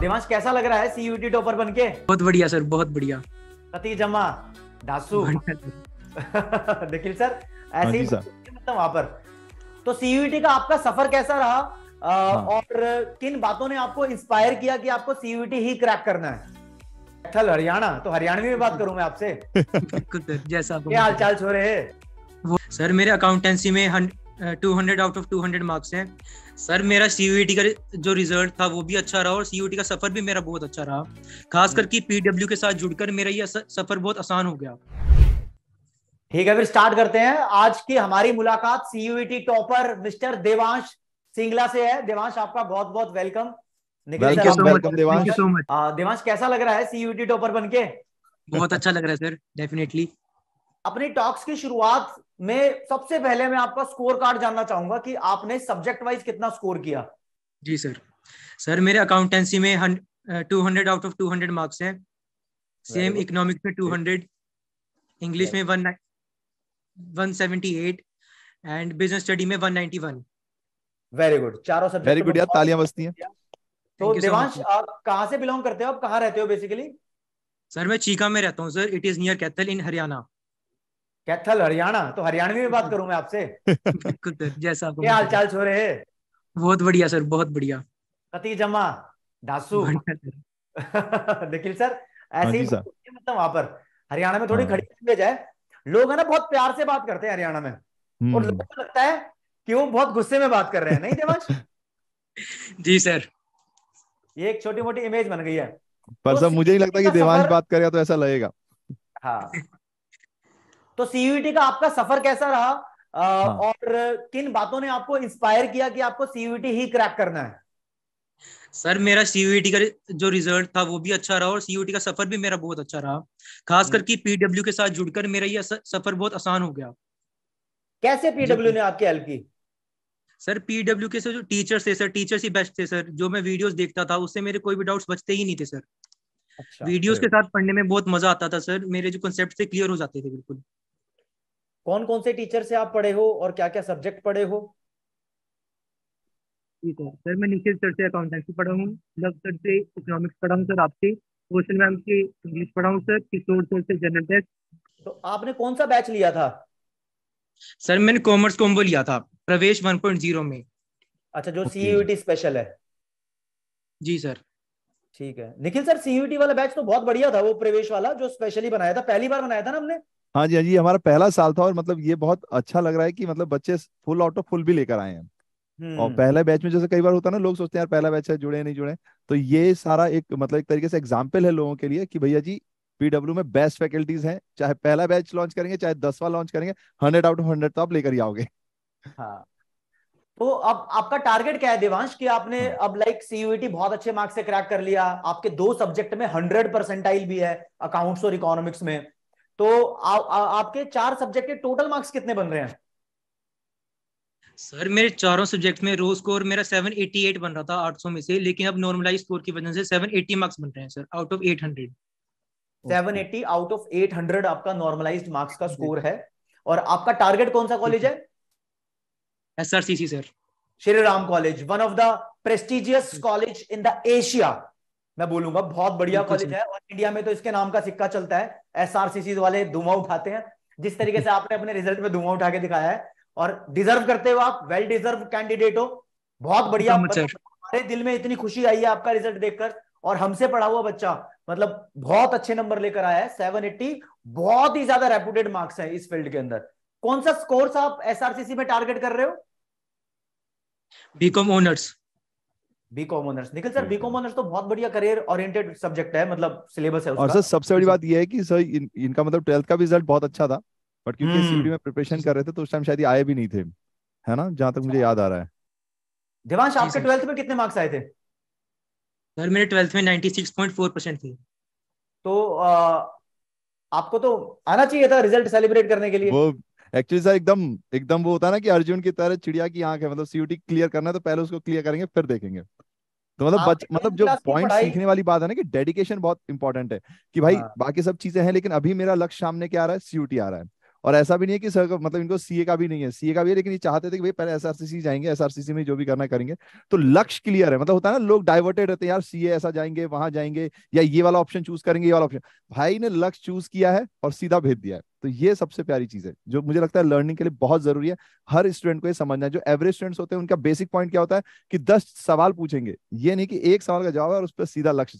देवांश कैसा लग रहा है सीयूटी टॉपर बन के बहुत बढ़िया सर बहुत बढ़िया सती जमा दासू निखिल सर ऐसे हाँ ही मतलब वहां पर तो सीयूटी का आपका सफर कैसा रहा आ, हाँ। और किन बातों ने आपको इंस्पायर किया कि आपको सीयूटी ही क्रैक करना है थल हरियाणा तो हरियाणवी में बात करूं मैं आपसे जैसा क्या हाल चाल छोरे है सर मेरे अकाउंटेंसी में 200 आउट ऑफ 200 मार्क्स हैं सर मेरा सीयूटी e का जो रिजल्ट था वो भी अच्छा रहा और सीयूटी e का सफर भी मेरा बहुत अच्छा रहा खास करके पीडब्ल्यू के साथ जुड़कर मेरा ये सफर बहुत आसान हो गया ठीक है फिर स्टार्ट करते हैं आज की हमारी मुलाकात CUET topper e mister Devansh Singla से है देवांश आपका बहुत बहुत वेलकम देवांश कैसा लग रहा है सीयूटी टॉपर बन के बहुत अच्छा लग रहा है सर डेफिनेटली अपने टॉक्स की शुरुआत में सबसे पहले मैं आपका स्कोर कार्ड जानना चाहूंगा कि आपने सब्जेक्ट वाइज कितना स्कोर किया जी सर सर मेरे अकाउंटेंसी में two hundred out of two hundred marks है सेम इकोनॉमिक्स में टू हंड्रेड इंग्लिश में one one seventy eight and business study में one ninety one very good चारों सब्जेक्ट वेरी गुड यार तालियां बजती अच्छा हैं तो देवांश आप कहाँ से बिलोंग करते हो आप कहाँ रहते हो बेसिकली सर मैं चीका में रहता हूँ sir it is near Kaithal in Haryana Kaithal Haryana तो हरियाणवी में बात करूं मैं आपसे जैसा क्या हाल चाल छोरे है बहुत बढ़िया सर बहुत बढ़िया कती जमा डासू निखिल सर ऐसे हाँ ही मतलब वहां पर हरियाणा में थोड़ी हाँ। खड़ी लैंग्वेज है लोग है ना बहुत प्यार से बात करते हैं हरियाणा में हम्म। और लोगों को लगता है कि वो बहुत गुस्से में बात कर रहे हैं नहीं देवाश जी सर ये एक छोटी मोटी इमेज बन गई है पर तो सब मुझे नहीं लगता कि देवांश बात करेगा तो ऐसा लगेगा हाँ तो सीयूईटी e का आपका सफर कैसा रहा आ, हाँ। और किन बातों ने आपको इंस्पायर किया कि आपको सीयूईटी e ही क्रैक करना है सर मेरा सीयूईटी e का जो रिजल्ट था वो भी अच्छा रहा और सीयूईटी का सफर भी मेरा बहुत अच्छा रहा खास हम्म। करके पीडब्ल्यू के साथ जुड़कर मेरा ये सफर बहुत आसान हो गया कैसे पीडब्ल्यू ने आपकी हेल्प की सर पीडब्ल्यू के सर जो टीचर्स थे सर टीचर्स ही बेस्ट थे सर जो मैं वीडियोस देखता था उससे मेरे कोई भी डाउट्स बचते ही नहीं थे सर अच्छा, वीडियोस के साथ पढ़ने में बहुत मजा आता था सर मेरे जो कंसेप्ट थे क्लियर हो जाते थे बिल्कुल कौन कौन से टीचर से आप पढ़े हो और क्या क्या सब्जेक्ट पढ़े हो ठीक है सर मैं निखिल सर से अकाउंटेंसी पढ़ा हूँ लव सर से इकोनॉमिक्स पढ़ा हूँ सर आपसे क्वेश्चन मैम से इंग्लिश पढ़ा हूँ सर किशोर सर से जनरल टेस्ट तो आपने कौन सा बैच लिया था सर मैंने कॉमर्स कॉम्बो लिया था प्रवेश 1.0 में अच्छा जो सीयूटी स्पेशल e है जी सर ठीक है निखिल सर सीयूटी e वाला बैच तो बहुत बढ़िया था वो प्रवेश वाला जो स्पेशली बनाया था पहली बार बनाया था ना हमने हाँ जी हाँ जी हमारा पहला साल था और मतलब ये बहुत अच्छा लग रहा है कि मतलब बच्चे फुल ऑटो फुल भी लेकर आए हैं और हम्म। पहले बैच में जैसे कई बार होता है ना लोग सोचते हैं यार पहला बैच है जुड़े नहीं जुड़े तो ये सारा एक मतलब एक तरीके से एग्जाम्पल है लोगों के लिए कि भैया जी पीडब्ल्यू में बेस्ट फैकल्टीज हैं चाहे पहला बैच लॉन्च करेंगे चाहे दसवा लॉन्च करेंगे हंड्रेड आउट ऑफ हंड्रेड तो आप लेकर ही आओगे हाँ तो अब आपका टारगेट क्या है देवांश कि आपने हम्म। अब लाइक सीयूईटी e बहुत अच्छे मार्क्स से क्रैक कर लिया आपके दो सब्जेक्ट में हंड्रेड परसेंटाइल भी है अकाउंट्स और इकोनॉमिक्स में तो आ, आ, आपके चार सब्जेक्ट के टोटल मार्क्स कितने बन रहे हैं सर मेरे चारों सब्जेक्ट में रो स्कोर मेरा 788 बन रहा था 800 में से लेकिन अब नॉर्मलाइज स्कोर की वजह से 780 मार्क्स बन रहे हैं sir out of 800 780 out of 800 आपका नॉर्मलाइज्ड मार्क्स का स्कोर है और आपका टारगेट कौन सा कॉलेज है SRCC sir Shri Ram college one of the prestigious college in the Asia मैं बोलूंगा बहुत बढ़िया कॉलेज है और इंडिया में तो इसके नाम का सिक्का चलता है सी वाले धुआं उठाते हैं जिस तरीके से आपने अपने रिजल्ट में धुआं उठा के दिखाया है और डिजर्व करते हो आप वेल डिजर्व कैंडिडेट हो बहुत तो बढ़िया मतलब हमारे दिल में इतनी खुशी आई है आपका रिजल्ट देखकर और हमसे पढ़ा हुआ बच्चा मतलब बहुत अच्छे नंबर लेकर आया है सेवन एट्टी बहुत ही ज्यादा रेपुटेड मार्क्स है इस फील्ड के अंदर कौन सा स्कोर्स आप सी में टारगेट कर रहे हो BCom honours BCom honours Nikhil sir BCom honours तो बहुत बढ़िया करियर ओरिएंटेड सब्जेक्ट है मतलब सिलेबस है उसका और सर सबसे बड़ी बात यह है कि सर इनका मतलब 12th का भी रिजल्ट बहुत अच्छा था बट क्योंकि सीपी हम्म। में प्रिपरेशन कर रहे थे तो उस टाइम शायद आए भी नहीं थे है ना जहां तक मुझे अच्छा। याद आ रहा है देवांश आपके 12th में कितने मार्क्स आए थे सर मेरे 12th में 96.4 थे तो आपको तो आना चाहिए था रिजल्ट सेलिब्रेट करने के लिए वो एक्चुअली सर एकदम एकदम वो होता है ना कि अर्जुन की तरह चिड़िया की आंख है मतलब सीयूटी क्लियर करना है तो पहले उसको क्लियर करेंगे फिर देखेंगे तो मतलब हाँ, बच, मतलब जो पॉइंट सीखने वाली बात है ना कि डेडिकेशन बहुत इंपॉर्टेंट है कि भाई हाँ। बाकी सब चीजें हैं लेकिन अभी मेरा लक्ष्य सामने क्या आ रहा है सीयूटी आ रहा है और ऐसा भी नहीं है कि सर मतलब इनको सीए का भी नहीं है सीए का भी है लेकिन ये चाहते थे कि भाई पहले एसआरसीसी जाएंगे एसआरसीसी में जो भी करना करेंगे तो लक्ष्य क्लियर है मतलब होता है ना लोग डाइवर्टेड रहते हैं यार सीए ऐसा जाएंगे वहां जाएंगे या ये वाला ऑप्शन चूज करेंगे ये वाला ऑप्शन भाई ने लक्ष्य चूज किया है और सीधा भेज दिया है तो ये सबसे प्यारी चीज है जो मुझे लगता है लर्निंग के लिए बहुत जरूरी है हर स्टूडेंट को ये समझना है जो एवरेज स्टूडेंट्स होते हैं उनका बेसिक पॉइंट क्या होता है कि दस सवाल पूछेंगे ये नहीं कि एक सवाल का जवाब है और उस पर सीधा लक्ष्य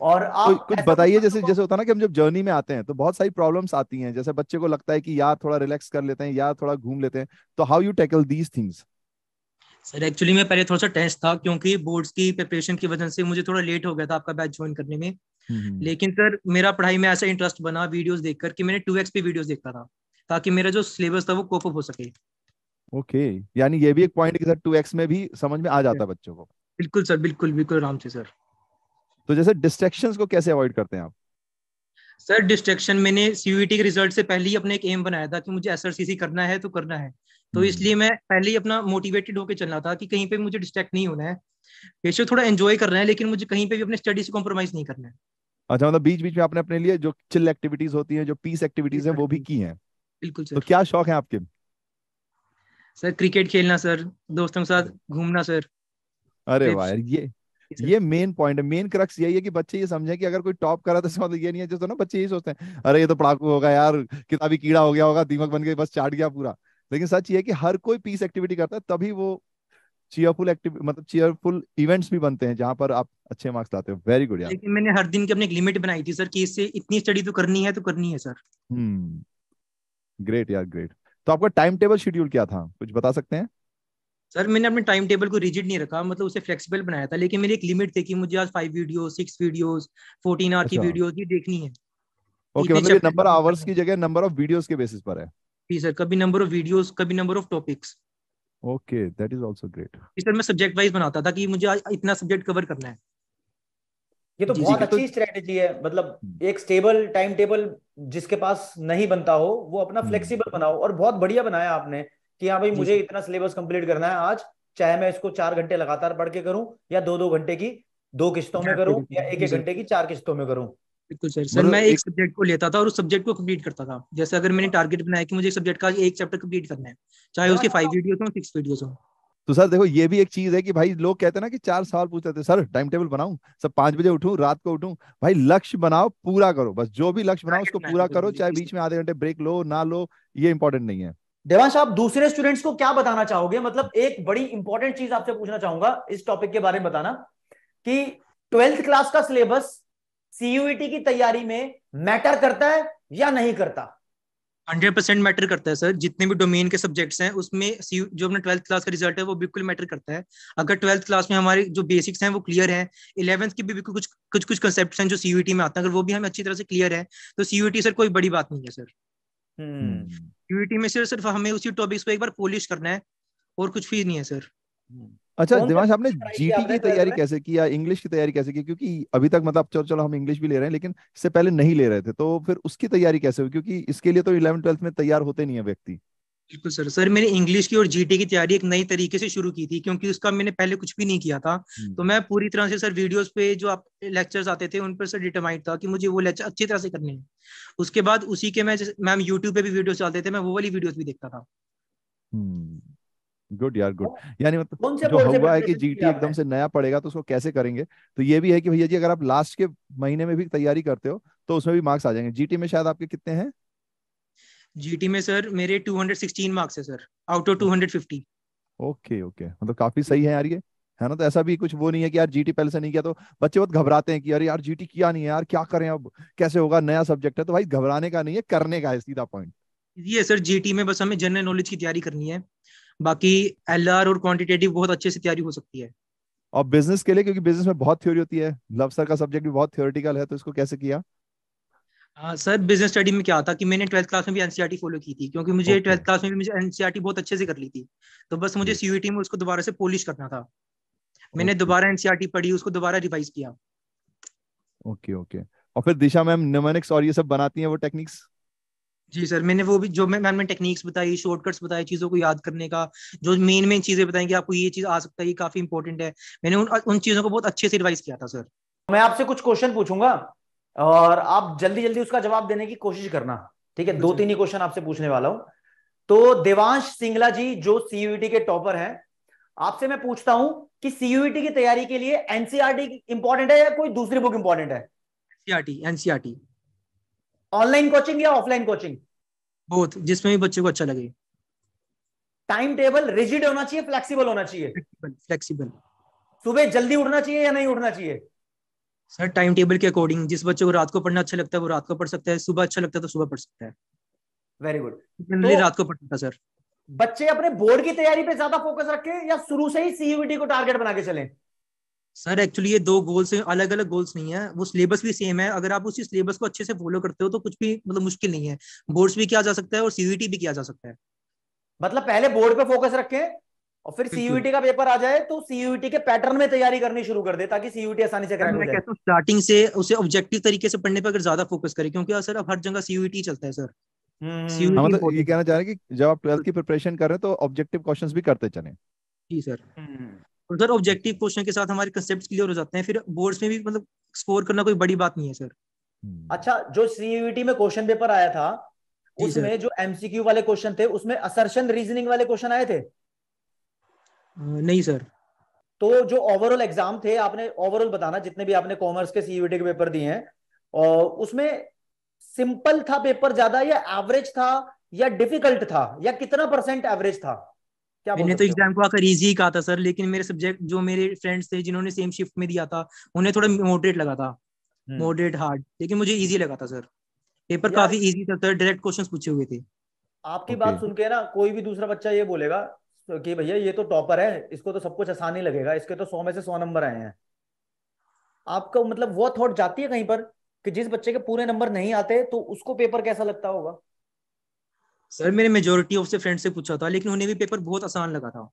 और आप तो कुछ बताइए जैसे जैसे होता है ना कि हम जब जर्नी में आते हैं तो बहुत सारी प्रॉब्लम्स आती हैं जैसे बच्चे को लगता है कि यार थोड़ा रिलैक्स कर लेते हैं यार थोड़ा घूम लेते हैं तो how you tackle these things sir actually मैं पहले थोड़ा सा टेस्ट था क्योंकि बोर्ड्स की प्रिपरेशन की वजह से मुझे थोड़ा लेट हो गया था आपका बैच ज्वाइन करने में हम्म, हम्म। लेकिन सर मेरा पढ़ाई में ऐसा इंटरेस्ट बना वीडियोस देखकर कि मैंने टू एक्स पे वीडियो देखता था ताकि मेरा जो सिलेबस था वो कोप अप हो सके ओके यानी ये भी एक पॉइंट के साथ 2x में भी समझ में आ जाता है बच्चों को बिल्कुल सर बिल्कुल बिल्कुल आराम से सर तो जैसे डिस्ट्रेक्शन को कैसे अवॉइड करते हैं आप सर डिस्ट्रेक्शन मैंने सीयूईटी e के रिजल्ट से पहले ही अपने एक एम बनाया था कि मुझे एसआरसीसी करना है तो करना है तो हम्म। इसलिए मैं पहले ही अपना मोटिवेटेड होकर चलना था कि कहीं पे मुझे डिस्ट्रैक्ट नहीं होना है बेशक थोड़ा एंजॉय करना है लेकिन मुझे कहीं पे भी अपने स्टडी से कॉम्प्रोमाइज नहीं करना है अच्छा मतलब बीच बीच में आपने अपने लिए जो चिल एक्टिविटीज होती है जो पीस एक्टिविटीज है वो भी की है बिल्कुल सर तो क्या शौक है आपके सर क्रिकेट खेलना सर दोस्तों के साथ घूमना सर अरे वाह ये ये मेन पॉइंट है मेन क्रक्स यही है कि बच्चे ये समझे कि अगर कोई टॉप करा तो इसका मतलब ये नहीं है जैसे तो ना बच्चे यही सोचते हैं अरे ये तो पड़ाकू होगा यार किताबी कीड़ा हो गया होगा दीमक बन गया बस चाट गया पूरा लेकिन सच ये है कि हर कोई पीस एक्टिविटी करता है तभी वो चीयरफुल एक्टिविटी मतलब चीयरफुल इवेंट्स भी बनते हैं जहाँ पर आप अच्छे मार्क्स लाते हो वेरी गुड यार लेकिन मैंने हर दिन की अपनी एक लिमिट बनाई थी सर कि इससे इतनी स्टडी तो करनी है तो करनी है सर हम्म ग्रेट यार ग्रेट तो आपका टाइम टेबल शेड्यूल क्या था कुछ बता सकते हैं सर मैंने अपने टाइम टेबल को रिजिड नहीं रखा मतलब उसे फ्लेक्सिबल बनाया था लेकिन मेरी एक लिमिट थी कि मुझे आज five video six video fourteen hour की वीडियो अच्छा। ही देखनी है ओके okay, मतलब नंबर आवर्स की जगह नंबर ऑफ वीडियोस के बेसिस पर है जी सर कभी नंबर ऑफ वीडियोस कभी number of topics okay that is also great sir मैं सब्जेक्ट वाइज बनाता था कि मुझे आज इतना सब्जेक्ट कवर करना है ये तो बहुत अच्छी स्ट्रेटजी है मतलब हम्म। एक स्टेबल टाइम टेबल जिसके पास नहीं बनता हो वो अपना फ्लेक्सिबल हम्म। बनाओ और बहुत बढ़िया बनाया आपने कि हाँ भाई मुझे इतना सिलेबस कंप्लीट करना है आज चाहे मैं इसको चार घंटे लगातार पढ़ के करूं या दो दो घंटे की दो किस्तों में करूं या एक एक घंटे की चार किस्तों में करूं बिल्कुल सर सर मतलब मैं एक सब्जेक्ट को लेता था और उस सब्जेक्ट को कंप्लीट करता था जैसे अगर मैंने टारगेट बनाया कि मुझे सब्जेक्ट का एक चैप्टर कंप्लीट करना है चाहे उसके फाइव वीडियो हो सिक्स वीडियो हो तो सर देखो ये भी एक चीज है कि भाई लोग कहते हैं ना कि चार सवाल पूछते थे सर टाइम टेबल बनाऊ सर पांच बजे उठू रात को उठू भाई लक्ष्य बनाओ पूरा करो बस जो भी लक्ष्य बनाओ उसको पूरा करो चाहे बीच में आधे घंटे ब्रेक लो ना लो ये इंपॉर्टेंट नहीं है देवांश आप दूसरे स्टूडेंट्स को क्या बताना चाहोगे मतलब एक बड़ी इंपॉर्टेंट चीज आपसे पूछना चाहूंगा इस टॉपिक के बारे में बताना कि ट्वेल्थ क्लास का सिलेबस सीयूईटी e की तैयारी में मैटर करता है या नहीं करता हंड्रेड परसेंट मैटर करता है सर जितने भी डोमेन के सब्जेक्ट्स हैं उसमें जो अपने ट्वेल्थ क्लास का रिजल्ट है वो बिल्कुल मैटर करता है अगर ट्वेल्थ क्लास में हमारे जो बेसिक्स हैं वो क्लियर हैं इलेवंथ के भी बिल्कुल कुछ कुछ कुछ कंसेप्ट हैं जो सीयूटी e में आते हैं अगर वो भी हमें अच्छी तरह से क्लियर है तो सीयूटी e सर कोई बड़ी बात नहीं है सर यूटी हम्म। में सिर्फ सिर्फ हमें उसी टॉपिक्स पे एक बार पॉलिश करना है और कुछ फीस नहीं है सर हम्म। अच्छा दिवांश आपने जीटी की तैयारी कैसे की या इंग्लिश की तैयारी कैसे की क्योंकि अभी तक मतलब चलो चलो हम इंग्लिश भी ले रहे हैं लेकिन इससे पहले नहीं ले रहे थे तो फिर उसकी तैयारी कैसे हुई क्योंकि इसके लिए तो इलेवन ट्वेल्थ में तैयार होते नहीं है व्यक्ति बिल्कुल सर सर मैंने इंग्लिश की और जीटी की तैयारी एक नई तरीके से शुरू की थी क्योंकि उसका मैंने पहले कुछ भी नहीं किया था हम्म। तो मैं पूरी तरह से सर वीडियोस पे जो आप लेक्चर्स आते थे उन पर सर डिटरमाइंड था कि मुझे वो लेक्चर अच्छी तरह से करने हैं उसके बाद उसी के मैं मैम यूट्यूब पे भी वीडियो चलते थे मैं वो वाली वीडियोस भी देखता था गुड हम्म। यार गुड यानी मतलब जो हुआ है कि जीटी एकदम से नया पड़ेगा तो उसको कैसे करेंगे तो ये भी है कि भैया जी अगर आप लास्ट के महीने में भी तैयारी करते हो तो उसमें भी मार्क्स आ जाएंगे जीटी में शायद आपके कितने हैं जीटी में सर मेरे 216 मार्क्स है sir out of 250 okay okay मतलब काफी सही है यार ये है ना तो ऐसा भी कुछ वो नहीं है कि यार जीटी पहले से नहीं किया तो बच्चे बहुत घबराते हैं कि यार यार जीटी किया नहीं है यार क्या करें अब कैसे होगा नया सब्जेक्ट है तो भाई घबराने का नहीं है करने का है सीधा पॉइंट ये सर जीटी में बस हमें जनरल नॉलेज की तैयारी करनी है बाकी एल और क्वांटिटेटिव बहुत अच्छे से तैयारी हो सकती है और बिजनेस के लिए क्योंकि बिजनेस में बहुत थ्योरी होती है लव सर का सब्जेक्ट भी बहुत थ्योरेटिकल है तो इसको कैसे किया हाँ, सर बिजनेस स्टडी में क्या था कि मैंने ट्वेल्थ क्लास में भी एनसीईआरटी फॉलो e की थी क्योंकि मुझे ट्वेल्थ क्लास में भी मुझे एनसीईआरटी e बहुत अच्छे से कर ली थी तो बस मुझे सीयूटी e में उसको दोबारा से पॉलिश करना था मैंने दोबारा एनसीईआरटी पढ़ी उसको दोबारा रिवाइज किया ओके ओके और फिर दिशा मैम न्यूमेनिक्स और ये सब बनाती हैं वो टेक्निक्स जी सर मैंने वो भी जो मैं मैम ने टेक्निक्स बताई शॉर्टकट्स बताए चीज़ों को याद करने का जो मेन मेन चीज़ें बताई कि आपको ये चीज़ आ सकता है ये काफ़ी इंपॉर्टेंट है मैंने उन उन चीज़ों को बहुत अच्छे से रिवाइज किया था सर मैं आपसे कुछ क्वेश्चन पूछूंगा और आप जल्दी जल्दी उसका जवाब देने की कोशिश करना ठीक है दो तीन ही क्वेश्चन आपसे पूछने वाला हूं तो देवांश सिंगला जी जो सीयूईटी e के टॉपर हैं आपसे मैं पूछता हूं कि सीयूईटी e की तैयारी के लिए एनसीआरटी इंपॉर्टेंट e है या कोई दूसरी बुक इंपॉर्टेंट है एनसीआरटी एनसीआरटी ऑनलाइन कोचिंग या ऑफलाइन कोचिंग बोथ जिसमें भी बच्चे को अच्छा लगे टाइम टेबल रिजिड होना चाहिए फ्लेक्सिबल होना चाहिए फ्लेक्सिबल सुबह जल्दी उठना चाहिए या नहीं उठना चाहिए सर टाइम टेबल के अकॉर्डिंग जिस बच्चे को रात को पढ़ना अच्छा लगता है वो रात को पढ़ सकता है सुबह अच्छा लगता है तो सुबह पढ़ सकता है वेरी गुड जनरली रात को पढ़ता सर बच्चे अपने बोर्ड की तैयारी पे ज्यादा फोकस रखें या शुरू से ही सीयूईटी को टारगेट बना के चलें सर एक्चुअली ये दो गोल्स हैं अलग अलग गोल्स नहीं है वो सिलेबस भी सेम है अगर आप उसी सिलेबस को अच्छे से फॉलो करते हो तो कुछ भी मतलब मुश्किल नहीं है बोर्ड्स भी किया जा सकता है और सीयूईटी भी किया जा सकता है मतलब पहले बोर्ड पे फोकस रखें और फिर सीयूटी का पेपर आ जाए तो सीयूटी के पैटर्न में तैयारी करनी शुरू कर दे ताकि सीयूटी आसानी से क्रैक तो स्टार्टिंग से उसे ऑब्जेक्टिव तरीके से पढ़ने पर अगर ज्यादा फोकस करें क्योंकि सर अब हर जगह सीयूटी चलता है सर हम्म, हम्म, हाँ, मतलब ये कहना चाह रहे हैं कि जब आप ट्वेल्थ की प्रिपरेशन कर रहे हैं तो ऑब्जेक्टिव क्वेश्चंस भी करते चले जी सर हम्म। और सर ऑब्जेक्टिव क्वेश्चन के साथ हमारे कंसेप्ट क्लियर हो जाते हैं फिर बोर्ड्स में भी मतलब स्कोर करना कोई बड़ी बात नहीं है सर अच्छा जो सीयूटी में क्वेश्चन पेपर आया था उसमें जो एमसीक्यू वाले क्वेश्चन थे उसमें असर्शन रीजनिंग वाले क्वेश्चन आए थे नहीं सर तो जो ओवरऑल एग्जाम थे आपने ओवरऑल बताना जितने भी आपने कॉमर्स के सीयूटी के पेपर दिए हैं और उसमें सिंपल था पेपर ज्यादा या एवरेज था या डिफिकल्ट था या कितना परसेंट एवरेज था क्या मैंने तो एग्जाम को आकर इजी कहा था सर लेकिन मेरे सब्जेक्ट जो मेरे फ्रेंड्स थे जिन्होंने सेम शिफ्ट में दिया था उन्हें थोड़ा मॉडरेट लगा था मॉडरेट हम्म। हार्ड लेकिन मुझे इजी लगा था सर पेपर काफी इजी था सर डायरेक्ट क्वेश्चंस पूछे हुए थे आपकी okay. बात सुन के ना कोई भी दूसरा बच्चा ये बोलेगा तो कि भैया ये तो टॉपर है इसको तो सब कुछ आसान ही लगेगा इसके तो सौ में से सौ नंबर आए हैं आपका मतलब वो थॉट जाती है कहीं पर कि जिस बच्चे के पूरे नंबर नहीं आते तो उसको पेपर कैसा लगता होगा सर मेरे मेजोरिटी ऑफ से फ्रेंड से पूछा था लेकिन उन्हें भी पेपर बहुत आसान लगा था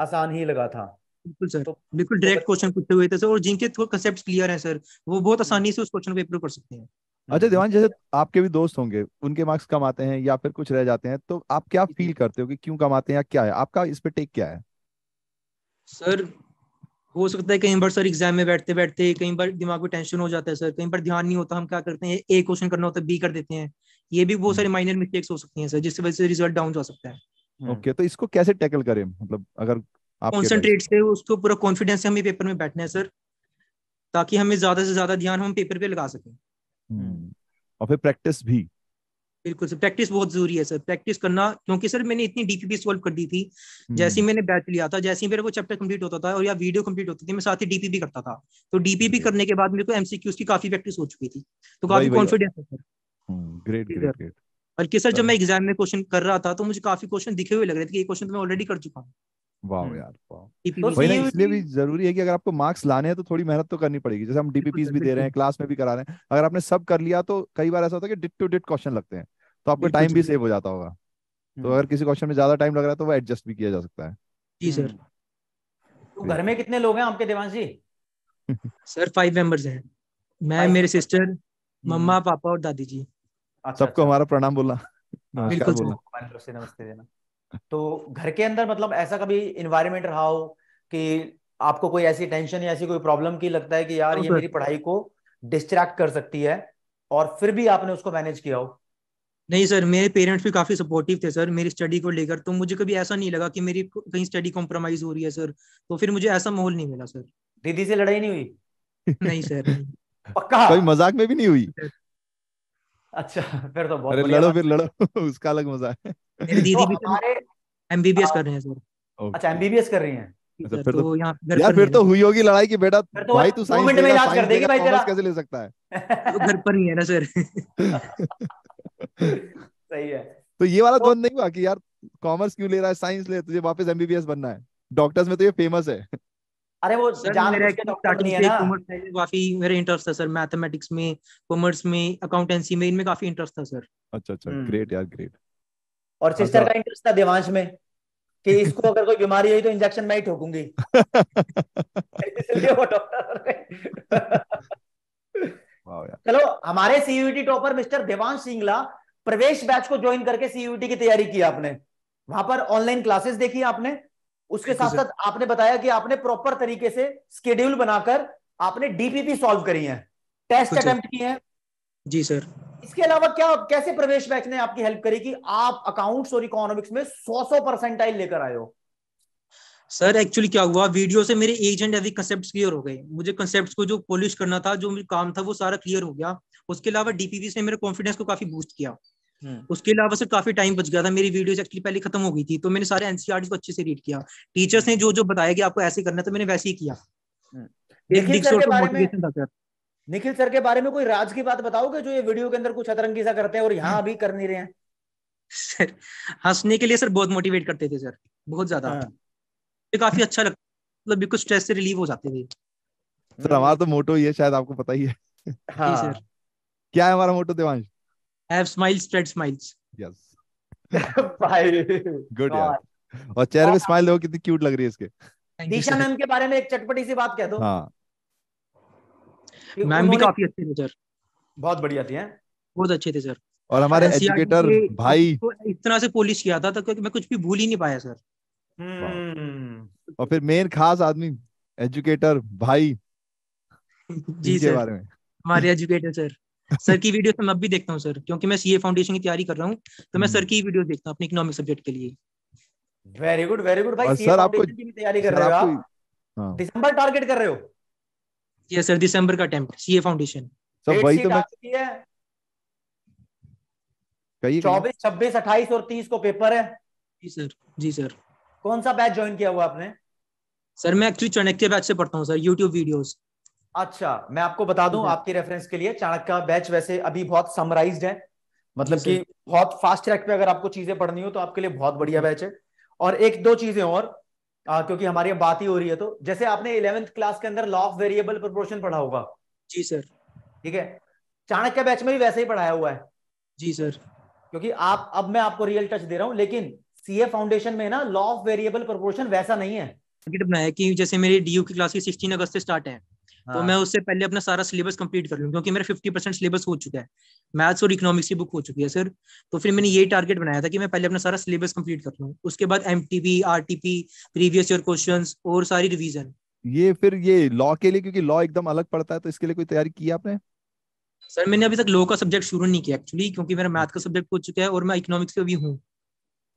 आसान ही लगा था बिल्कुल सर तो, बिल्कुल डायरेक्ट क्वेश्चन पूछे हुए थे सर और जिनके थोड़े कंसेप्ट क्लियर हैं सर वो बहुत हम्म। आसानी से उस क्वेश्चन पेपर कर सकते हैं अच्छा हम्म, देवान हम्म। जैसे आपके भी दोस्त होंगे उनके मार्क्स कम आते हैं या फिर कुछ रह जाते हैं तो आप क्या फील करते हो कि क्यों कम आते हैं या क्या है आपका इस पे टेक क्या है सर हो सकता है कई बार सर एग्जाम में बैठते बैठते कई बार दिमाग में टेंशन हो जाता है सर कई बार ध्यान नहीं होता हम क्या करते हैं ए क्वेश्चन करना होता है बी कर देते हैं ये भी बहुत हम्म। सारे माइनर मिस्टेक्स हो सकती हैं सर जिससे वजह से रिजल्ट डाउन जा सकता है ओके okay, तो इसको कैसे टैकल करें मतलब अगर आप कॉन्सेंट्रेट से उसको पूरा कॉन्फिडेंस से हमें पेपर में बैठना है सर ताकि हमें ज्यादा से ज्यादा ध्यान हम पेपर पे लगा सकें हम्म। हम्म। और फिर प्रैक्टिस भी बिल्कुल सर प्रैक्टिस बहुत जरूरी है सर प्रैक्टिस करना क्योंकि सर मैंने इतनी डीपीपी सॉल्व कर दी थी हम्म। जैसे ही मैंने बैच लिया था जैसे ही मेरा वो चैप्टर कंप्लीट होता था और या वीडियो कंप्लीट होती थी मैं साथ ही डीपीपी करता था तो डीपीपी करने के बाद मेरे को एमसीक्यूज की काफी प्रैक्टिस हो चुकी थी तो काफी कॉन्फिडेंस है सर ग्रेट ग्रेट ग्रेट बल्कि सर जब हाँ। मैं एग्जाम में क्वेश्चन कर रहा था तो मुझे काफी क्वेश्चन दिखे हुए लग रहे थे कि ये क्वेश्चन तो मैं ऑलरेडी कर चुका हूँ वाह हम्म। यार वाह वही इसलिए भी जरूरी है कि अगर आपको मार्क्स लाने हैं तो थोड़ी मेहनत तो करनी पड़ेगी जैसे हम डीपीपीस भी दे रहे हैं क्लास में भी करा रहे हैं अगर आपने सब कर लिया तो कई बार ऐसा होता है कि डिट टू डिट क्वेश्चन लगते हैं तो आपको टाइम भी सेव हो जाता होगा तो हम्म। अगर किसी क्वेश्चन में ज्यादा टाइम लग रहा है तो वो एडजस्ट भी किया जा सकता है जी सर हम्म। तो घर में कितने लोग हैं आपके देवान जी सर फाइव मेंबर्स हैं मैं मेरे सिस्टर मम्मा पापा और दादी जी अच्छा, सबको अच्छा। हमारा प्रणाम बोलना बिल्कुल नमस्ते देना तो घर के अंदर मतलब ऐसा कभी इन्वायरमेंट रहा हो कि आपको कोई ऐसी टेंशन या ऐसी कोई प्रॉब्लम की लगता है कि यार ये मेरी पढ़ाई को डिस्ट्रैक्ट कर सकती है और फिर भी आपने उसको मैनेज किया हो नहीं सर मेरे पेरेंट्स भी काफी सपोर्टिव थे सर मेरी स्टडी को लेकर तो मुझे कभी ऐसा नहीं लगा कि मेरी कहीं स्टडी कॉम्प्रोमाइज हो रही है सर तो फिर मुझे ऐसा माहौल नहीं मिला सर दीदी से लड़ाई नहीं हुई नहीं सर पक्का कोई मजाक में भी नहीं हुई अच्छा फिर तो बहुत लड़ो फिर लड़ो उसका अलग मजा है मेरी दीदी तो भी एमबीबीएस कर रहे हैं सर अच्छा एमबीबीएस कर रही हैं तो फिर तो, तो यार फिर तो हुई होगी लड़ाई की बेटा तो भाई तू साइंस में इलाज कर देगी भाई तेरा कैसे ले सकता है घर पर ही है ना सर सही है तो ये वाला तो- द्वंद नहीं हुआ कि यार कॉमर्स क्यों ले रहा है साइंस ले तुझे वापस एमबीबीएस बनना है डॉक्टर्स में तो ये फेमस है अरे वो जान कॉमर्स में काफी मेरे इंटरेस्ट था सर मैथमेटिक्स में कॉमर्स में अकाउंटेंसी में इनमें काफी इंटरेस्ट था सर अच्छा अच्छा ग्रेट हम्म। यार ग्रेट और सिस्टर हाँ, अच्छा। तो- का इंटरेस्ट था देवांश में कि इसको अगर कोई बीमारी हुई तो इंजेक्शन मैं ही ठोकूंगी इसलिए वो डॉक्टर चलो हमारे CUET topper mister Devansh Singla Pravesh batch को ज्वाइन करके सीयूटी की तैयारी की आपने वहां पर ऑनलाइन क्लासेस देखी आपने उसके साथ साथ आपने बताया कि आपने प्रॉपर तरीके से स्केड्यूल बनाकर आपने डीपीपी सॉल्व करी है टेस्ट अटेम्प्ट किए हैं जी सर इसके अलावा क्या कैसे प्रवेश बैच ने आपकी हेल्प करी कि आप अकाउंट्स और इकोनॉमिक्स में सौ सौ परसेंटाइल लेकर आए हो सर एक्चुअली क्या हुआ वीडियो से मेरे एजेंट एंड कंसेप्ट क्लियर हो गए मुझे कंसेप्ट को जो पॉलिश करना था जो काम था वो सारा क्लियर हो गया उसके अलावा डीपीवी से मेरे कॉन्फिडेंस को काफी बूस्ट किया हम्म। उसके अलावा सर काफी टाइम बच गया था मेरी वीडियोस एक्चुअली पहले खत्म हो गई थी तो मैंने सारे एनसीआर e को अच्छे से रीड किया टीचर्स ने जो जो बताया कि आपको ऐसे करना था तो मैंने वैसे ही किया हम्म। निखिल सर के बारे में कोई राज की बात बताओगे जो ये वीडियो के अंदर कुछ अतरंगी सा करते हैं और यहाँ हाँ। अभी कर नहीं रहे हैं सर हंसने हाँ, के लिए सर बहुत मोटिवेट करते थे सर बहुत ज्यादा हाँ। ये काफी अच्छा लगता मतलब बिल्कुल स्ट्रेस से रिलीव हो जाते थे सर हमारा तो मोटो ही है शायद आपको पता ही है हाँ। सर क्या है हमारा motto Devansh have smile spread smiles yes भाई गुड यार और चेहरे पे स्माइल देखो कितनी क्यूट लग रही है इसके दिशा मैम के बारे में एक चटपटी सी बात कह दो हां मैम भी काफी अच्छे थे सर बहुत बढ़िया थी बहुत अच्छे थे सर और हमारे एजुकेटर भाई तो इतना से पॉलिश किया था तो क्योंकि मैं कुछ भी भूल ही नहीं पाया सर हम्म। और फिर मेन खास आदमी एजुकेटर भाई जी सर बारे में हमारे एजुकेटर सर सर की वीडियो तो मैं भी देखता हूँ सर क्योंकि मैं सीए फाउंडेशन की तैयारी कर रहा हूँ तो मैं सर हम्म। की वीडियो देखता हूँ अपने इकोनॉमिक सब्जेक्ट के लिए वेरी गुड वेरी गुड भाई सर आपको तैयारी हाँ। कर रहे हो दिसंबर टारगेट कर रहे हो यस सर दिसंबर का अटेम्प्ट सीए फाउंडेशन सब वही तो मैं चौबीस छब्बीस अट्ठाईस और तीस को पेपर है जी सर जी सर कौन सा बैच ज्वाइन किया हुआ आपने सर मैं एक्चुअली चाणक्य बैच से पढ़ता हूँ सर यूट्यूब वीडियोस अच्छा मैं आपको बता दूं आपके रेफरेंस के लिए चाणक्य बैच वैसे अभी बहुत समराइज्ड है मतलब कि बहुत फास्ट ट्रैक पे अगर आपको चीजें पढ़नी हो तो आपके लिए बहुत बढ़िया बैच है और एक दो चीजें और आ, क्योंकि हमारी बात ही हो रही है तो जैसे आपने इलेवेंथ क्लास के अंदर लॉ ऑफ वेरिएबल प्रोपोर्शन पढ़ा होगा जी सर ठीक है चाणक्य बैच में भी वैसे ही पढ़ाया हुआ है जी सर क्योंकि आप अब मैं आपको रियल टच दे रहा हूँ लेकिन सीए फाउंडेशन में ना लॉ ऑफ वेरिएबल प्रोपोर्शन वैसा नहीं है कि जैसे मेरी डीयू की क्लासेस सिक्सटीन अगस्त से स्टार्ट है हाँ। तो मैं उससे पहले अपना सारा सिलेबस कंप्लीट कर लूँ क्योंकि मेरा फिफ्टी परसेंट सिलेबस हो चुका है मैथ्स और इकोनॉमिक्स की बुक हो चुकी है सर तो फिर मैंने यही टारगेट बनाया था कि मैं पहले अपना सारा सिलेबस कंप्लीट कर लूँ उसके बाद M T P R T P previous year question और सारी रिविजन ये फिर ये लॉ के लिए क्योंकि लॉ एकदम अलग पड़ता है तो इसके लिए कोई तैयारी की आपने सर मैंने अभी तक लॉ का सब्जेक्ट शुरू नहीं किया एक्चुअली क्योंकि मेरा मैथ का सब्जेक्ट हो चुका है और मैं इकोनॉमिक्स का भी हूँ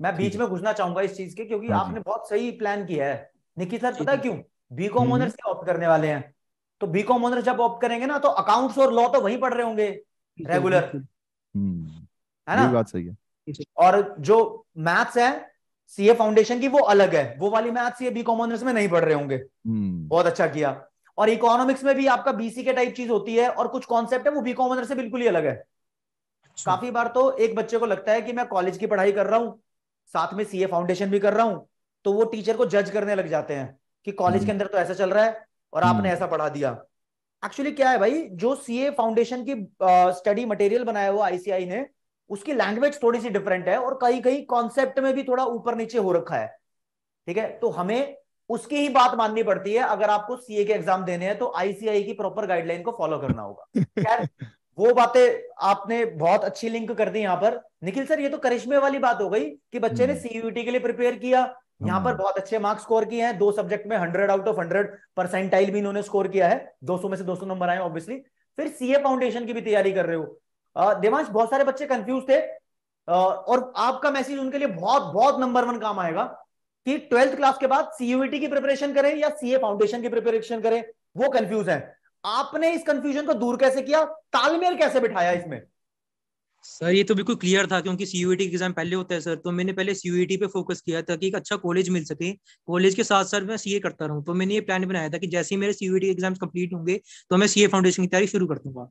मैं बीच में घुसना चाहूंगा इस चीज के क्योंकि हाँ आपने बहुत सही प्लान किया है निकी सर पता क्यों बीकॉम ऑनर्स ऑप्ट करने वाले हैं तो बी कॉम ऑनर्स जब ऑप्ट करेंगे ना तो अकाउंट्स और लॉ तो वहीं पढ़ रहे होंगे रेगुलर हम्म, है ना बात सही है और जो मैथ्स है सीए फाउंडेशन की वो अलग है वो वाली मैथ्स ये बी कॉम ऑनर्स में नहीं पढ़ रहे होंगे हम्म। बहुत अच्छा किया और इकोनॉमिक्स में भी आपका बीसी के टाइप चीज होती है और कुछ कॉन्सेप्ट है वो बी कॉम से बिल्कुल ही अलग है अच्छा। काफी बार तो एक बच्चे को लगता है कि मैं कॉलेज की पढ़ाई कर रहा हूँ साथ में सीए फाउंडेशन भी कर रहा हूँ तो वो टीचर को जज करने लग जाते हैं कि कॉलेज हम्म। के अंदर तो ऐसा चल रहा है और आपने हम्म। ऐसा पढ़ा दिया एक्चुअली क्या है भाई जो सी ए फाउंडेशन की स्टडी मटेरियल बनाया हुआ आईसीआई ने उसकी लैंग्वेज थोड़ी सी डिफरेंट है और कहीं कहीं कॉन्सेप्ट में भी थोड़ा ऊपर नीचे हो रखा है ठीक है तो हमें उसकी ही बात माननी पड़ती है अगर आपको सीए के एग्जाम देने हैं तो आईसीआई की प्रॉपर गाइडलाइन को फॉलो करना होगा खैर वो बातें आपने बहुत अच्छी लिंक कर दी यहाँ पर निखिल सर ये तो करिश्मे वाली बात हो गई कि बच्चे ने सीयूटी हम्म। के लिए प्रिपेयर किया यहाँ पर हाँ। बहुत अच्छे मार्क्स स्कोर किए हैं दो सब्जेक्ट में hundred out of hundred percentile भी इन्होंने स्कोर किया है दो में से दो नंबर आए ऑब्वियसली फिर सीए फाउंडेशन की भी तैयारी कर रहे हो देवांश बहुत सारे बच्चे कंफ्यूज थे और आपका मैसेज उनके लिए बहुत बहुत नंबर वन काम आएगा कि ट्वेल्थ क्लास के बाद सीयूटी e की प्रिपरेशन करें या सीए फाउंडेशन की प्रिपरेशन करें वो कंफ्यूज है आपने इस कंफ्यूजन को दूर कैसे किया तालमेल कैसे बिठाया इसमें सर ये तो बिल्कुल क्लियर था क्योंकि सीयूईटी e के एग्जाम पहले होता है सर तो मैंने पहले सीयूईटी e पे फोकस किया था कि एक अच्छा कॉलेज मिल सके कॉलेज के साथ साथ मैं सीए करता रहूँ तो मैंने ये प्लान बनाया था कि जैसे ही मेरे सीयूईटी एग्जाम्स कंप्लीट होंगे तो मैं सीए फाउंडेशन की तैयारी शुरू कर दूंगा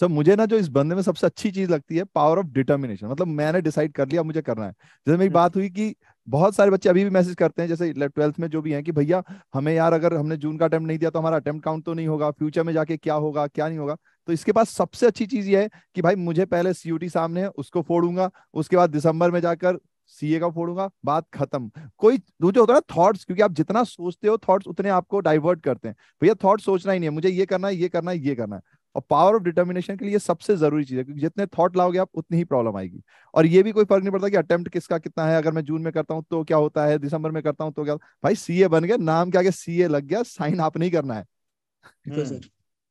सर मुझे ना जो इस बंदे में सबसे अच्छी चीज लगती है पावर ऑफ डिटर्मिनेशन मतलब मैंने डिसाइड कर लिया मुझे करना है जैसे मेरी हम्म। बात हुई कि बहुत सारे बच्चे अभी भी मैसेज करते हैं जैसे ट्वेल्थ में जो भी हैं कि भैया हमें यार अगर हमने जून का अटेम्प्ट नहीं दिया तो हमारा अटेम्प्ट काउंट तो नहीं होगा फ्यूचर में जाके क्या होगा क्या नहीं होगा तो इसके पास सबसे अच्छी चीज ये है कि भाई मुझे पहले सीयूटी सामने है उसको फोड़ूंगा उसके बाद दिसंबर में जाकर सीए का फोड़ूंगा बात खत्म कोई मुझे होता है ना थॉट्स क्योंकि आप जितना सोचते हो थॉट्स उतने आपको डाइवर्ट करते हैं भैया थॉट सोचना ही नहीं है मुझे ये करना है ये करना है ये करना है और पावर ऑफ डिटर्मिनेशन के लिए सबसे जरूरी चीज है क्योंकि जितने थॉट लाओगे आप उतनी ही प्रॉब्लम आएगी और ये भी कोई फर्क नहीं पड़ता कि अटेम्प्ट किसका कितना है अगर मैं जून में करता हूँ तो क्या होता है दिसंबर में करता हूँ तो क्या भाई सीए बन गया नाम क्या सीए लग गया साइन आप नहीं करना है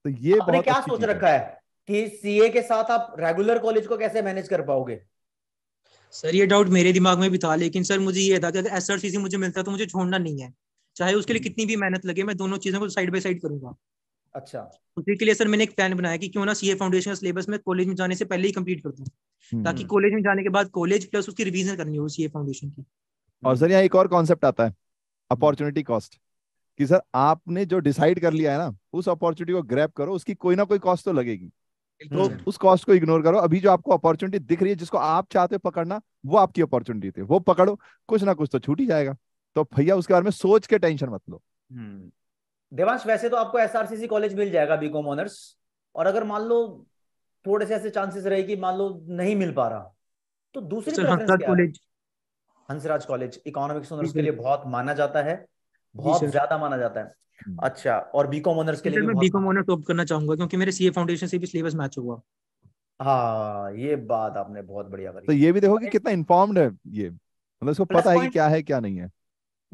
तो ये आपने क्या सोच रखा है कि सीए के साथ आप रेगुलर कॉलेज को कैसे मैनेज कर पाओगे सर ये डाउट मेरे दिमाग में भी था लेकिन सर मुझे ये था कि अगर सी मुझे मिलता तो मुझे छोड़ना नहीं है चाहे उसके लिए हम्म। कितनी भी मेहनत लगे मैं दोनों चीजों को साइड बाई साइड करूंगा अच्छा उसी के लिए सर मैंने एक प्लान बनाया कि क्यों ना सीए फाउंडेशन सिलेबस में कॉलेज में जाने से पहले ही कंप्लीट कर दूं हम्म। ताकि कॉलेज में जाने के बाद कॉलेज प्लस उसकी रिवीजन करनी हो सीए फाउंडेशन की और सर यहाँ एक और कॉन्सेप्ट आता है अपॉर्चुनिटी हम्म। कॉस्ट कि सर आपने जो डिसाइड कर लिया है ना उस अपॉर्चुनिटी को ग्रैप करो उसकी कोई ना कोई कॉस्ट तो लगेगी तो उस कॉस्ट को इग्नोर करो अभी जो आपको अपॉर्चुनिटी दिख रही है जिसको आप चाहते हो पकड़ना वो आपकी अपॉर्चुनिटी थी वो पकड़ो कुछ ना कुछ तो छूट ही जाएगा तो भैया उसके बारे में सोच के टेंशन मत लो हम्म। देवांश वैसे तो आपको एसआरसीसी कॉलेज मिल जाएगा बीकॉम ऑनर्स और अगर मान लो थोड़े से ऐसे चांसेस रहे कि मान लो नहीं मिल पा रहा तो दूसरी तो Hansraj college Hansraj college economics honours के लिए बहुत माना जाता है बहुत ज्यादा माना जाता है हम्म। अच्छा और बीकॉम ऑनर्स के लिए मैं बीकॉम ऑनर टॉप करना चाहूंगा क्योंकि मेरे सीए फाउंडेशन से भी सिलेबस मैच हुआ हाँ ये बात आपने बहुत बढ़िया करी तो ये भी देखो कि कितना इन्फॉर्म्ड है ये मतलब इसको मतलब पता है कि क्या है क्या नहीं है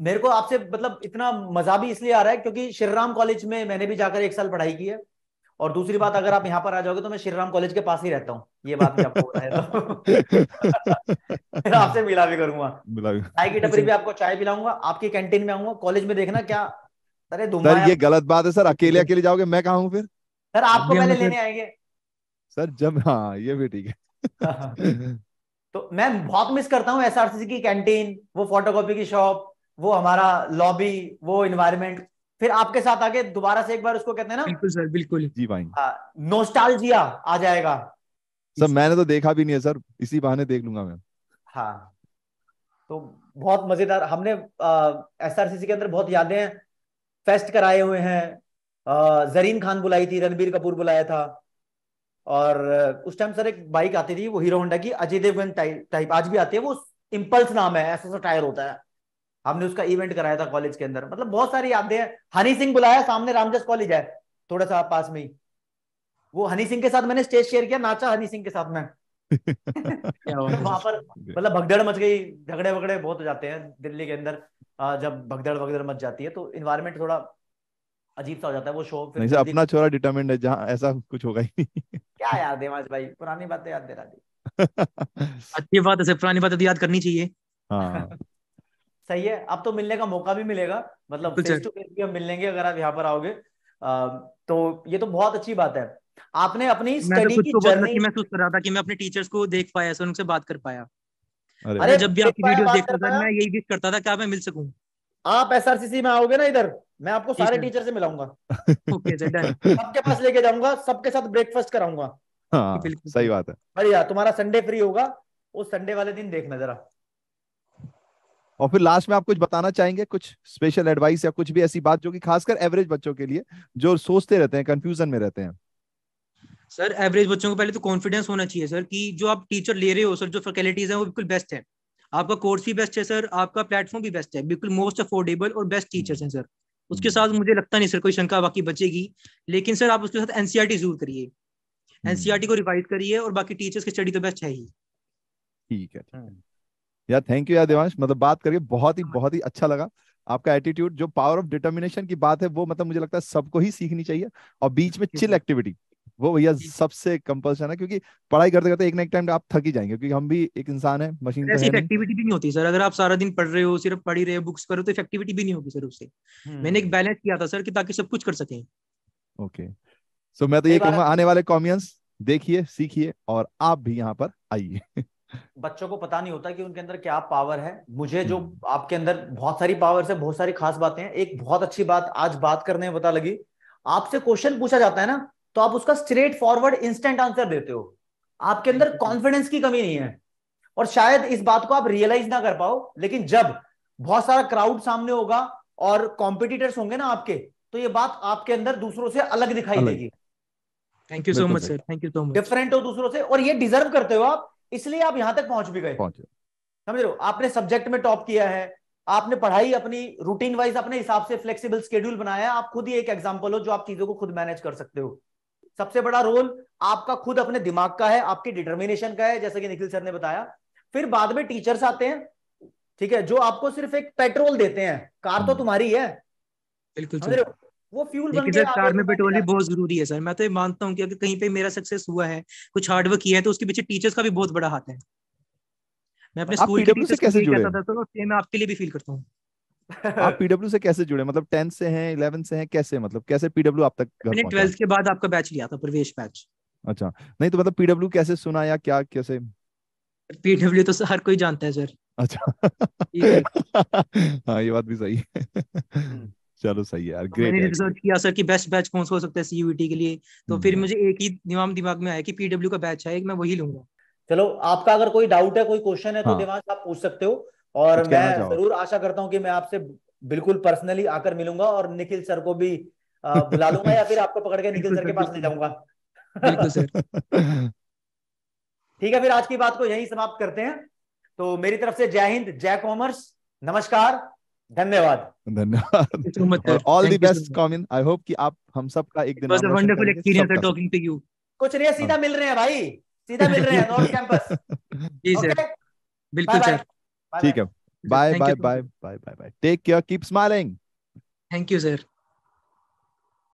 मेरे को आपसे मतलब इतना मजा भी इसलिए आ रहा है क्योंकि श्रीराम कॉलेज में मैंने भी जाकर एक साल पढ़ाई की है और दूसरी बात अगर आप यहाँ पर आ जाओगे तो मैं श्रीराम कॉलेज के पास ही रहता हूँ ये बात भी आपको तो। आपसे मिला भी करूंगा चाय की टपरी भी आपको चाय पिलाऊंगा आपकी कैंटीन में आऊंगा कॉलेज में देखना क्या अरे सर ये गलत बात है सर अकेले अकेले जाओगे मैं कहा हूँ फिर सर आपको पहले लेने आएंगे सर जब हाँ ये भी ठीक है तो मैं बहुत मिस करता हूँ एसआरसीसी की कैंटीन वो फोटोकॉपी की शॉप वो हमारा लॉबी वो इन्वायरमेंट फिर आपके साथ आगे दोबारा से एक बार उसको कहते हैं ना बिल्कुल सर बिल्कुल जी भाई नोस्टालजिया आ जाएगा सर मैंने तो देखा भी नहीं है सर इसी बहाने देख लूंगा मैं हाँ तो बहुत मजेदार हमने एस आर सी सी के अंदर बहुत यादें फेस्ट कराए हुए हैं जरीन खान बुलाई थी रणबीर कपूर बुलाया था और उस टाइम सर एक बाइक आती थी वो हीरो होंडा की अजय देवगन टाइप आज भी आती है वो इम्पल्स नाम है ऐसा टायर होता है हमने उसका इवेंट कराया था कॉलेज के अंदर मतलब बहुत सारी यादें हैं हनी सिंह बुलाया सामने रामजस कॉलेज है थोड़ा सा पास में ही वो हनी सिंह के साथ मैंने स्टेज शेयर किया नाचा हनी सिंह के साथ में वहां पर मतलब भगदड़ मच गई झगड़े वगड़े बहुत हो जाते हैं दिल्ली के अंदर जब भगदड़ वगदड़ मच जाती है तो इन्वायरमेंट थोड़ा अजीब सा हो जाता है वो शो फिर नहीं अपना छोरा डिटरमिनेंट है जहां ऐसा कुछ होगा ही क्या यार देवाज भाई पुरानी बातें याद दिला दी अच्छी बात है पुरानी बातें तो याद करनी चाहिए हाँ सही है अब तो मिलने का मौका भी मिलेगा मतलब फेस टू फेस भी हम मिलेंगे अगर आप यहाँ पर आओगे तो ये तो बहुत अच्छी बात है आपने अपनी स्टडी तो की जर्नी तो महसूस कर रहा था कि मैं अपने टीचर्स को देख पाया सर उनसे बात कर पाया अरे, अरे जब भी आपकी वीडियो देखता था मैं यही विश करता था कि मैं मिल सकूं आप एसआरसीसी में आओगे ना इधर मैं आपको सारे टीचर से मिलाऊंगा ओके सर डन सबके पास लेके जाऊंगा सबके साथ ब्रेकफास्ट कराऊंगा हाँ, सही बात है बढ़िया तुम्हारा संडे फ्री होगा उस संडे वाले दिन देखना जरा और फिर लास्ट में आप कुछ बताना चाहेंगे कुछ स्पेशल एडवाइस या कुछ भी ऐसी बात जो कि खासकर एवरेज बच्चों के लिए जो सोचते रहते हैं कंफ्यूजन में रहते हैं सर एवरेज बच्चों को पहले तो कॉन्फिडेंस होना चाहिए सर कि जो आप टीचर ले रहे हो सर जो फैकल्टीज हैं वो बिल्कुल बेस्ट है आपका कोर्स भी बेस्ट है सर आपका प्लेटफॉर्म भी बेस्ट है बिल्कुल मोस्ट अफोर्डेबल और बेस्ट टीचर्स हैं सर उसके साथ मुझे लगता नहीं सर कोई शंका बाकी बचेगी लेकिन सर आप उसके साथ एनसीआरटी जरूर करिए एनसीआरटी हम्म। को रिवाइज करिए और बाकी टीचर्स की स्टडी तो बेस्ट है ही ठीक है हम्म। यार थैंक यू यार देवांश मतलब बात करके बहुत ही बहुत ही अच्छा लगा आपका एटीट्यूड जो पावर ऑफ डिटर्मिनेशन की बात है वो मतलब मुझे लगता है सबको ही सीखनी चाहिए और बीच में चिल एक्टिविटी वो भैया सबसे कंपल्सन है क्योंकि पढ़ाई करते करते एक ना एक टाइम आप थक ही जाएंगे क्योंकि हम भी एक इंसान है मशीन तो इफेक्टिविटी भी नहीं होती सर अगर आप सारा दिन पढ़ रहे हो सिर्फ पढ़ी रहे हो बुक्स करो तो इफेक्टिविटी भी नहीं होगी सर उससे हम्म। मैंने एक बैलेंस किया था सर कि ताकि सब कुछ कर सके ओके सो मैं तो ये कहूंगा आने वाले कॉमियंस देखिए सीखिए और आप भी यहाँ पर आइए बच्चों को पता नहीं होता कि उनके अंदर क्या पावर है मुझे जो हम्म। आपके अंदर बहुत सारी पावर है बहुत सारी खास बातें हैं एक बहुत अच्छी बात आज बात करने में पता लगी आपसे क्वेश्चन पूछा जाता है ना तो आप उसका स्ट्रेट फॉरवर्ड इंस्टेंट आंसर देते हो आपके अंदर कॉन्फिडेंस की कमी नहीं है और शायद इस बात को आप रियलाइज ना कर पाओ लेकिन जब बहुत सारा क्राउड सामने होगा और कॉम्पिटिटर्स होंगे ना आपके तो ये बात आपके अंदर दूसरों से अलग दिखाई देगी thank you so much sir thank you so much different हो दूसरों से और ये डिजर्व करते हो आप इसलिए आप यहां तक पहुंच भी गए समझ रहे हो आपने सब्जेक्ट में टॉप किया है आपने पढ़ाई अपनी रूटीन वाइज अपने हिसाब से फ्लेक्सिबल स्केड्यूल बनाया आप खुद ही एक एग्जाम्पल हो जो आप चीजों को खुद मैनेज कर सकते हो सबसे बड़ा रोल आपका खुद अपने दिमाग का है आपकी डिटर्मिनेशन का है जैसे कि निखिल सर ने बताया फिर बाद में टीचर्स आते हैं ठीक है जो आपको सिर्फ एक पेट्रोल देते हैं कार तो हम्म। तुम्हारी है बिल्कुल वो फ्यूल बन गया कार में पेट्रोल भी बहुत जरूरी है सर मैं तो ये मानता हूँ कि अगर कहीं पे मेरा सक्सेस हुआ है कुछ हार्डवर्क किया है तो उसके पीछे टीचर्स का भी बहुत बड़ा हाथ है मैं अपने स्कूल के से कैसे जुड़े तो सेम आपके लिए भी फील करता हूँ आप पीडब्ल्यू से कैसे जुड़े मतलब टेंथ से हैं इलेवेंथ से हैं कैसे मतलब कैसे पीडब्ल्यू आप तक मैंने ट्वेल्थ के बाद आपका बैच लिया था प्रवेश बैच अच्छा नहीं तो मतलब पीडब्ल्यू कैसे सुना या क्या कैसे पीडब्ल्यू तो हर कोई जानता है सर अच्छा हाँ ये बात भी सही है हम्म। चलो सही है यार ग्रेट तो मैंने रिसर्च किया सर कि बेस्ट बैच कौन सा हो सकता है सीयूईटी के लिए तो फिर hmm. मुझे एक ही दिमाग दिमाग में आया कि पीडब्ल्यू का बैच है एक मैं वही लूंगा चलो आपका अगर कोई डाउट है कोई क्वेश्चन है तो हाँ। दिमाग आप पूछ सकते हो और मैं जरूर आशा करता हूँ कि मैं आपसे बिल्कुल पर्सनली आकर मिलूंगा और निखिल सर को भी बुला लूंगा या फिर आपको पकड़ के निखिल सर के पास ले जाऊंगा ठीक है फिर आज की बात को यही समाप्त करते हैं तो मेरी तरफ से जय हिंद जय कॉमर्स नमस्कार धन्यवाद धन्यवाद all best coming I hope कि आप हम सब का एक दिन wonderful experience talking to you कुछ नहीं सीधा मिल रहे हैं भाई सीधा मिल रहे हैं नॉर्थ कैंपस जी सर बिल्कुल सर ठीक है bye bye bye bye bye bye take care keep smiling thank you sir